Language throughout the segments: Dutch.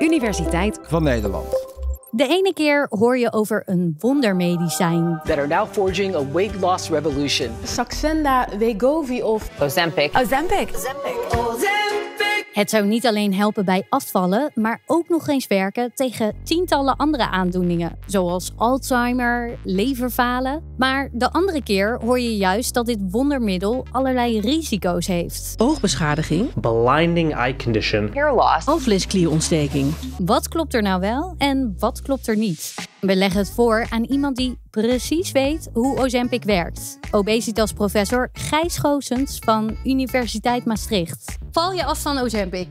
Universiteit van Nederland. De ene keer hoor je over een wondermedicijn. That are now forging a weight loss revolution. Saxenda, Wegovy of Ozempic. Ozempic. Ozempic. Ozempic. Het zou niet alleen helpen bij afvallen, maar ook nog eens werken tegen tientallen andere aandoeningen, zoals Alzheimer, leverfalen. Maar de andere keer hoor je juist dat dit wondermiddel allerlei risico's heeft. Oogbeschadiging, blinding eye condition, hair loss, Wat klopt er nou wel en wat klopt er niet? We leggen het voor aan iemand die precies weet hoe Ozempic werkt. Obesitas-professor Gijs Goosens van Universiteit Maastricht. Val je af van Ozempic?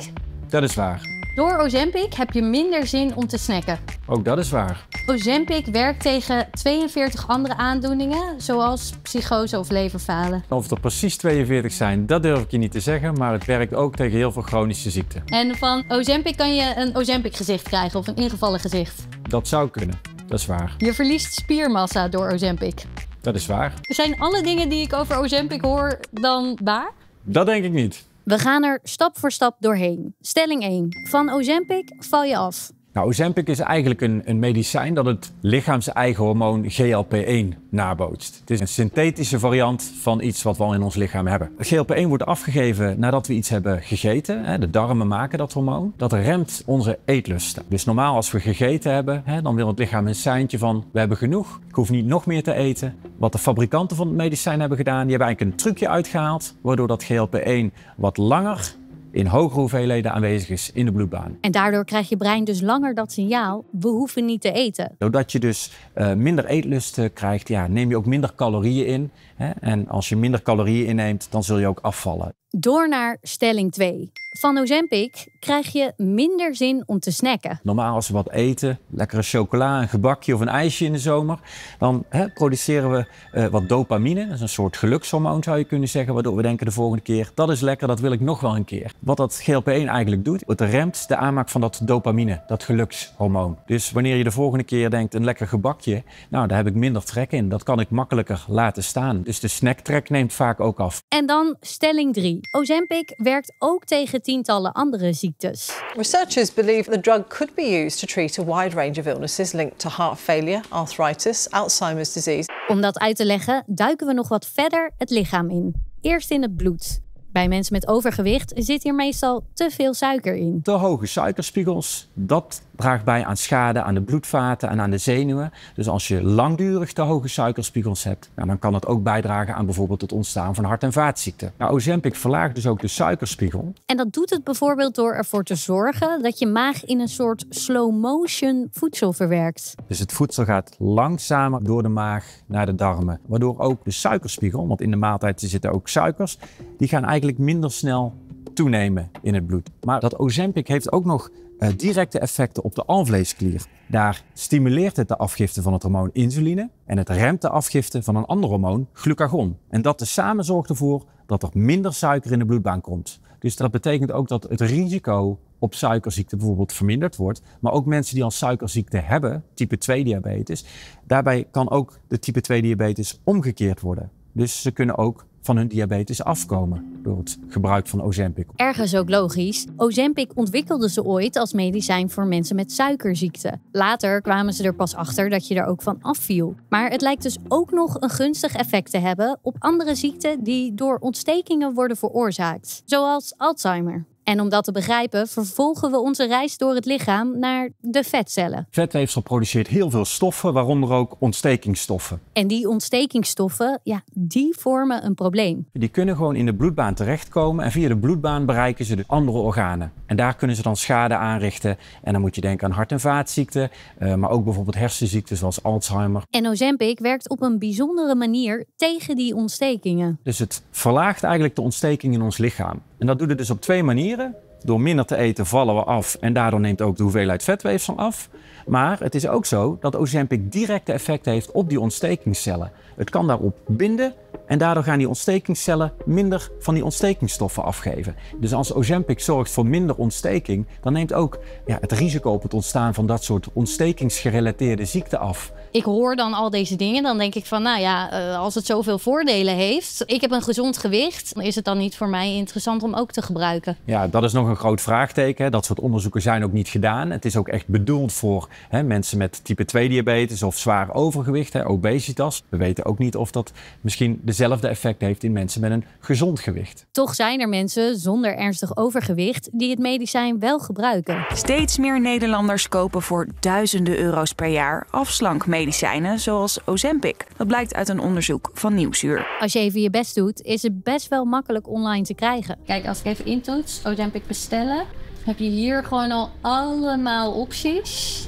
Dat is waar. Door Ozempic heb je minder zin om te snacken. Ook dat is waar. Ozempic werkt tegen 42 andere aandoeningen, zoals psychose of leverfalen. Of er precies 42 zijn, dat durf ik je niet te zeggen, maar het werkt ook tegen heel veel chronische ziekten. En van Ozempic kan je een Ozempic gezicht krijgen of een ingevallen gezicht. Dat zou kunnen, dat is waar. Je verliest spiermassa door Ozempic. Dat is waar. Zijn alle dingen die ik over Ozempic hoor dan waar? Dat denk ik niet. We gaan er stap voor stap doorheen. Stelling 1. Van Ozempic val je af. Nou, Ozempic is eigenlijk een, een medicijn dat het lichaams-eigen hormoon GLP-1 nabootst. Het is een synthetische variant van iets wat we al in ons lichaam hebben. GLP-1 wordt afgegeven nadat we iets hebben gegeten. Hè, de darmen maken dat hormoon. Dat remt onze eetlust. Dus normaal als we gegeten hebben, hè, dan wil het lichaam een seintje van we hebben genoeg. Ik hoef niet nog meer te eten. Wat de fabrikanten van het medicijn hebben gedaan, die hebben eigenlijk een trucje uitgehaald. Waardoor dat GLP-1 wat langer in hogere hoeveelheden aanwezig is in de bloedbaan. En daardoor krijg je brein dus langer dat signaal, we hoeven niet te eten. Doordat je dus eh, minder eetlust eh, krijgt, ja, neem je ook minder calorieën in. Hè? En als je minder calorieën inneemt, dan zul je ook afvallen. Door naar stelling 2. Van Ozempic krijg je minder zin om te snacken. Normaal als we wat eten, lekkere chocola, een gebakje of een ijsje in de zomer, dan hè, produceren we eh, wat dopamine. Dat is een soort gelukshormoon zou je kunnen zeggen, waardoor we denken de volgende keer, dat is lekker, dat wil ik nog wel een keer. Wat dat GLP-1 eigenlijk doet, het remt de aanmaak van dat dopamine, dat gelukshormoon. Dus wanneer je de volgende keer denkt, een lekker gebakje, nou daar heb ik minder trek in. Dat kan ik makkelijker laten staan. Dus de snacktrek neemt vaak ook af. En dan stelling 3 industrie. werkt ook tegen tientallen andere ziektes. Researchers believe the drug could be used to treat a wide range of illnesses linked to heart failure, arthritis, Alzheimer's disease. Om dat uit te leggen, duiken we nog wat verder het lichaam in. Eerst in het bloed bij mensen met overgewicht zit hier meestal te veel suiker in. Te hoge suikerspiegels, dat draagt bij aan schade aan de bloedvaten en aan de zenuwen. Dus als je langdurig te hoge suikerspiegels hebt, dan kan dat ook bijdragen aan bijvoorbeeld het ontstaan van hart- en vaatziekten. Nou, Ozempic verlaagt dus ook de suikerspiegel. En dat doet het bijvoorbeeld door ervoor te zorgen dat je maag in een soort slow motion voedsel verwerkt. Dus het voedsel gaat langzamer door de maag naar de darmen, waardoor ook de suikerspiegel, want in de maaltijd zitten ook suikers, die gaan eigenlijk minder snel toenemen in het bloed. Maar dat Ozempic heeft ook nog eh, directe effecten op de alvleesklier. Daar stimuleert het de afgifte van het hormoon insuline en het remt de afgifte van een ander hormoon, glucagon. En dat tezamen zorgt ervoor dat er minder suiker in de bloedbaan komt. Dus dat betekent ook dat het risico op suikerziekte bijvoorbeeld verminderd wordt. Maar ook mensen die al suikerziekte hebben, type 2 diabetes, daarbij kan ook de type 2 diabetes omgekeerd worden. Dus ze kunnen ook van hun diabetes afkomen door het gebruik van Ozempic. Ergens ook logisch. Ozempic ontwikkelden ze ooit als medicijn voor mensen met suikerziekte. Later kwamen ze er pas achter dat je er ook van afviel. Maar het lijkt dus ook nog een gunstig effect te hebben op andere ziekten die door ontstekingen worden veroorzaakt, zoals Alzheimer. En om dat te begrijpen, vervolgen we onze reis door het lichaam naar de vetcellen. Vetweefsel produceert heel veel stoffen, waaronder ook ontstekingsstoffen. En die ontstekingsstoffen, ja, die vormen een probleem. Die kunnen gewoon in de bloedbaan terechtkomen en via de bloedbaan bereiken ze de andere organen. En daar kunnen ze dan schade aanrichten. En dan moet je denken aan hart- en vaatziekten, eh, maar ook bijvoorbeeld hersenziekten zoals Alzheimer. En Ozempic werkt op een bijzondere manier tegen die ontstekingen. Dus het verlaagt eigenlijk de ontsteking in ons lichaam. En dat doet het dus op twee manieren. Door minder te eten vallen we af en daardoor neemt ook de hoeveelheid vetweefsel af. Maar het is ook zo dat Ozempic directe effect heeft op die ontstekingscellen. Het kan daarop binden en daardoor gaan die ontstekingscellen minder van die ontstekingsstoffen afgeven. Dus als Ozempic zorgt voor minder ontsteking, dan neemt ook ja, het risico op het ontstaan van dat soort ontstekingsgerelateerde ziekten af. Ik hoor dan al deze dingen, dan denk ik van, nou ja, eh, als het zoveel voordelen heeft, ik heb een gezond gewicht, is het dan niet voor mij interessant om ook te gebruiken? Ja, dat is nog een groot vraagteken. Dat soort onderzoeken zijn ook niet gedaan. Het is ook echt bedoeld voor hè, mensen met type 2 diabetes of zwaar overgewicht, hè, obesitas. We weten ook niet of dat misschien de dezelfde effect heeft in mensen met een gezond gewicht. Toch zijn er mensen zonder ernstig overgewicht die het medicijn wel gebruiken. Steeds meer Nederlanders kopen voor duizenden euro's per jaar afslankmedicijnen zoals Ozempic. Dat blijkt uit een onderzoek van Nieuwsuur. Als je even je best doet, is het best wel makkelijk online te krijgen. Kijk, als ik even intoets, Ozempic bestellen, heb je hier gewoon al allemaal opties.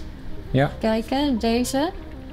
Ja. Kijken, deze.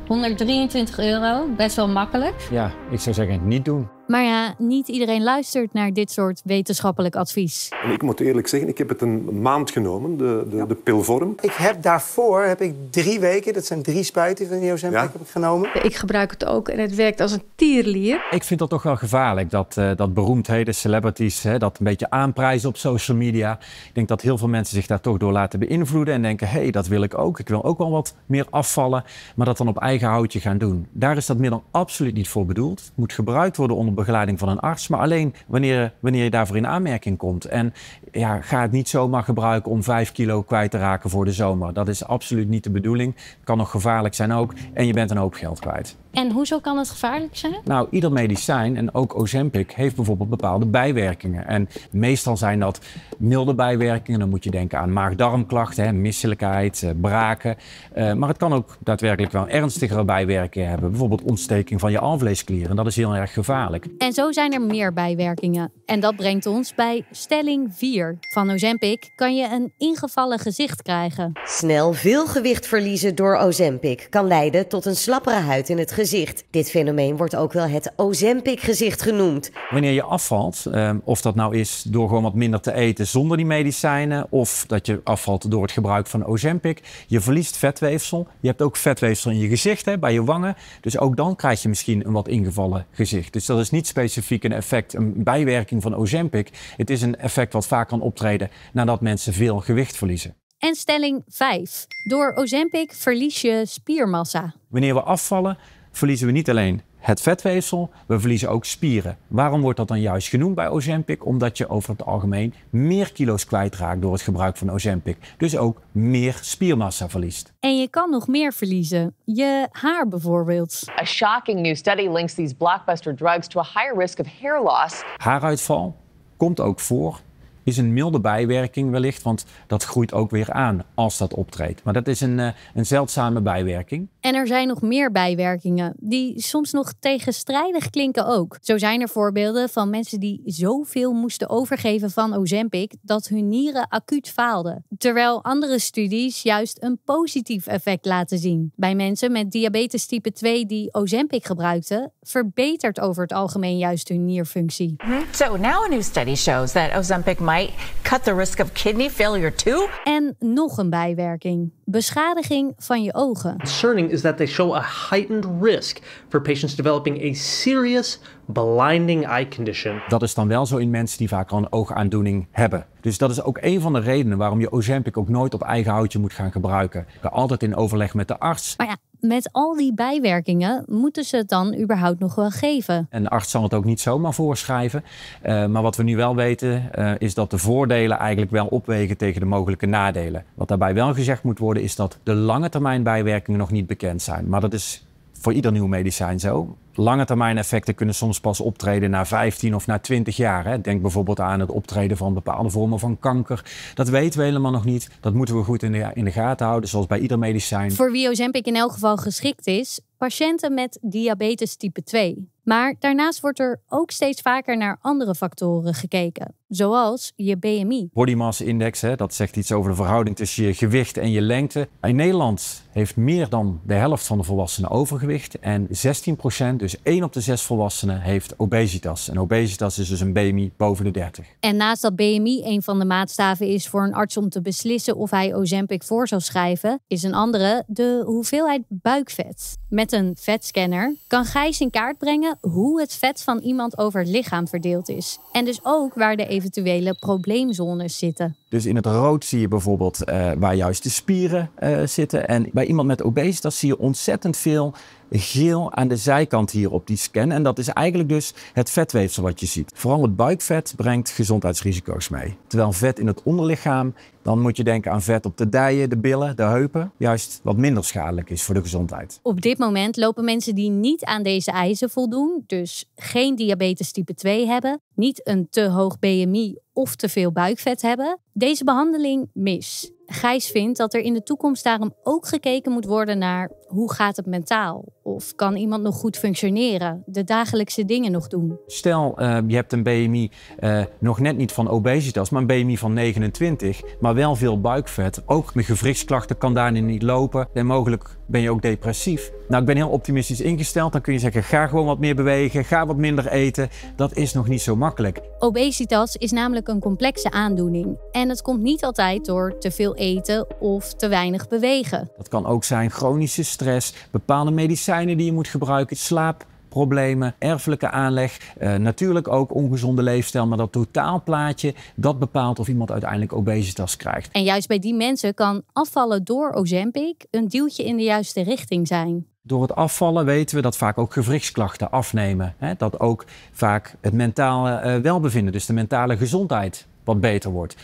123 euro, best wel makkelijk. Ja, ik zou zeggen niet doen. Maar ja, niet iedereen luistert naar dit soort wetenschappelijk advies. En ik moet eerlijk zeggen, ik heb het een maand genomen, de, de, de pilvorm. Ik heb daarvoor heb ik drie weken, dat zijn drie spuiten van Neozempic, ja. heb ik genomen. Ik gebruik het ook en het werkt als een tierlier. Ik vind dat toch wel gevaarlijk, dat, eh, dat beroemdheden, celebrities, hè, dat een beetje aanprijzen op social media. Ik denk dat heel veel mensen zich daar toch door laten beïnvloeden en denken, hé, hey, dat wil ik ook. Ik wil ook wel wat meer afvallen, maar dat dan op eigen houtje gaan doen. Daar is dat middel absoluut niet voor bedoeld. Het moet gebruikt worden onder begeleiding van een arts, maar alleen wanneer, wanneer je daarvoor in aanmerking komt. En ja, ga het niet zomaar gebruiken om 5 kilo kwijt te raken voor de zomer. Dat is absoluut niet de bedoeling. Kan nog gevaarlijk zijn ook. En je bent een hoop geld kwijt. En hoezo kan het gevaarlijk zijn? Nou, ieder medicijn en ook Ozempic heeft bijvoorbeeld bepaalde bijwerkingen. En meestal zijn dat milde bijwerkingen. Dan moet je denken aan maag-darmklachten, misselijkheid, eh, braken. Eh, maar het kan ook daadwerkelijk wel ernstigere bijwerkingen hebben. Bijvoorbeeld ontsteking van je alvleesklieren. Dat is heel erg gevaarlijk. En zo zijn er meer bijwerkingen. En dat brengt ons bij stelling 4. Van Ozempic kan je een ingevallen gezicht krijgen. Snel veel gewicht verliezen door Ozempic kan leiden tot een slappere huid in het gezicht gezicht. Dit fenomeen wordt ook wel het Ozempic-gezicht genoemd. Wanneer je afvalt, ehm, of dat nou is door gewoon wat minder te eten zonder die medicijnen, of dat je afvalt door het gebruik van Ozempic, je verliest vetweefsel. Je hebt ook vetweefsel in je gezicht, hè, bij je wangen. Dus ook dan krijg je misschien een wat ingevallen gezicht. Dus dat is niet specifiek een effect, een bijwerking van Ozempic. Het is een effect wat vaak kan optreden nadat mensen veel gewicht verliezen. En stelling 5. Door Ozempic verlies je spiermassa. Wanneer we afvallen, verliezen we niet alleen het vetweefsel, we verliezen ook spieren. Waarom wordt dat dan juist genoemd bij Ozempic? Omdat je over het algemeen meer kilo's kwijtraakt door het gebruik van Ozempic. Dus ook meer spiermassa verliest. En je kan nog meer verliezen. Je haar bijvoorbeeld. A shocking new study links these blockbuster drugs to a higher risk of hair loss. Haaruitval komt ook voor is een milde bijwerking wellicht, want dat groeit ook weer aan als dat optreedt. Maar dat is een, eh, een zeldzame bijwerking. En er zijn nog meer bijwerkingen die soms nog tegenstrijdig klinken ook. Zo zijn er voorbeelden van mensen die zoveel moesten overgeven van Ozempic dat hun nieren acuut faalden. Terwijl andere studies juist een positief effect laten zien. Bij mensen met diabetes type 2 die Ozempic gebruikten, verbetert over het algemeen juist hun nierfunctie. Hmm? so now a new study shows that Ozempic might might cut the risk of kidney failure too. En nog een bijwerking: beschadiging van je ogen. Concerning is that they show a heightened risk for patients developing a serious blinding eye condition. Dat is dan wel zo in mensen die vaak al een oogaandoening hebben. Dus dat is ook een van de redenen waarom je Ozempic ook nooit op eigen houtje moet gaan gebruiken. Altijd in overleg met de arts. Maar ja, met al die bijwerkingen moeten ze het dan überhaupt nog wel geven. En arts zal het ook niet zomaar voorschrijven. Eh, maar wat we nu wel weten eh, is dat de voordelen eigenlijk wel opwegen tegen de mogelijke nadelen. Wat daarbij wel gezegd moet worden is dat de lange termijn bijwerkingen nog niet bekend zijn. Maar dat is voor ieder nieuw medicijn zo. Lange termijn effecten kunnen soms pas optreden na 15 of na 20 jaar. Hè. Denk bijvoorbeeld aan het optreden van bepaalde vormen van kanker. Dat weten we helemaal nog niet. Dat moeten we goed in de, in de gaten houden, zoals bij ieder medicijn. Voor wie Ozempic in elk geval geschikt is, patiënten met diabetes type 2. Maar daarnaast wordt er ook steeds vaker naar andere factoren gekeken zoals je BMI. Body mass index, hè, dat zegt iets over de verhouding tussen je gewicht en je lengte. In Nederland heeft meer dan de helft van de volwassenen overgewicht en 16%, dus 1 op de 6 volwassenen, heeft obesitas. En obesitas is dus een BMI boven de 30. En naast dat BMI een van de maatstaven is voor een arts om te beslissen of hij Ozempic voor zal schrijven, is een andere de hoeveelheid buikvet. Met een vetscanner kan Gijs in kaart brengen hoe het vet van iemand over het lichaam verdeeld is. En dus ook waar de eventuele probleemzones zitten. Dus in het rood zie je bijvoorbeeld eh, waar juist de spieren eh, zitten. En bij iemand met obesitas zie je ontzettend veel geel aan de zijkant hier op die scan. En dat is eigenlijk dus het vetweefsel wat je ziet. Vooral het buikvet brengt gezondheidsrisico's mee. Terwijl vet in het onderlichaam, dan moet je denken aan vet op de dijen, de billen, de heupen, juist wat minder schadelijk is voor de gezondheid. Op dit moment lopen mensen die niet aan deze eisen voldoen, dus geen diabetes type 2 hebben, niet een te hoog BMI of te veel buikvet hebben, deze behandeling mis. Gijs vindt dat er in de toekomst daarom ook gekeken moet worden naar hoe gaat het mentaal? Of kan iemand nog goed functioneren, de dagelijkse dingen nog doen? Stel, eh, je hebt een BMI eh, nog net niet van obesitas, maar een BMI van 29, maar wel veel buikvet. Ook met gewrichtsklachten kan daarin niet lopen en mogelijk ben je ook depressief. Nou, ik ben heel optimistisch ingesteld. Dan kun je zeggen, ga gewoon wat meer bewegen, ga wat minder eten. Dat is nog niet zo makkelijk. Obesitas is namelijk een complexe aandoening. En het komt niet altijd door te veel eten of te weinig bewegen. Dat kan ook zijn chronische stress, bepaalde medicijnen die je moet gebruiken, slaap, problemen, erfelijke aanleg, eh, natuurlijk ook ongezonde leefstijl. Maar dat totaalplaatje, dat bepaalt of iemand uiteindelijk obesitas krijgt. En juist bij die mensen kan afvallen door Ozempic een duwtje in de juiste richting zijn. Door het afvallen weten we dat vaak ook gewrichtsklachten afnemen. Hè? Dat ook vaak het mentale eh, welbevinden, dus de mentale gezondheid, wat beter wordt.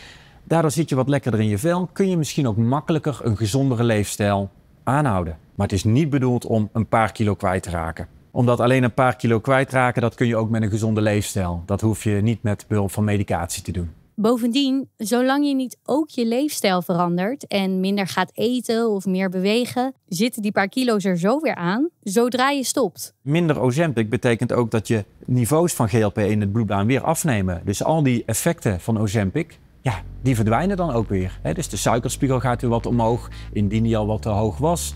Daardoor zit je wat lekkerder in je vel, kun je misschien ook makkelijker een gezondere leefstijl aanhouden. Maar het is niet bedoeld om een paar kilo kwijt te raken omdat alleen een paar kilo kwijtraken, dat kun je ook met een gezonde leefstijl. Dat hoef je niet met behulp van medicatie te doen. Bovendien, zolang je niet ook je leefstijl verandert en minder gaat eten of meer bewegen, zitten die paar kilo's er zo weer aan zodra je stopt. Minder Ozempic betekent ook dat je niveaus van GLP in het bloedbaan weer afnemen. Dus al die effecten van Ozempic, ja, die verdwijnen dan ook weer. Dus de suikerspiegel gaat weer wat omhoog, indien die al wat te hoog was.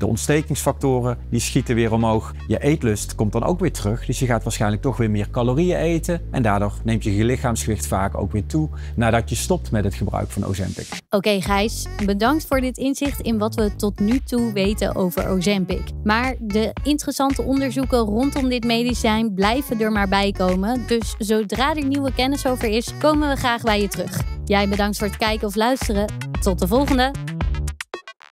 De ontstekingsfactoren die schieten weer omhoog. Je eetlust komt dan ook weer terug, dus je gaat waarschijnlijk toch weer meer calorieën eten. En daardoor neemt je lichaamsgewicht vaak ook weer toe nadat je stopt met het gebruik van Ozempic. Oké Gijs, bedankt voor dit inzicht in wat we tot nu toe weten over Ozempic. Maar de interessante onderzoeken rondom dit medicijn blijven er maar bij komen. Dus zodra er nieuwe kennis over is, komen we graag bij je terug. Jij bedankt voor het kijken of luisteren. Tot de volgende!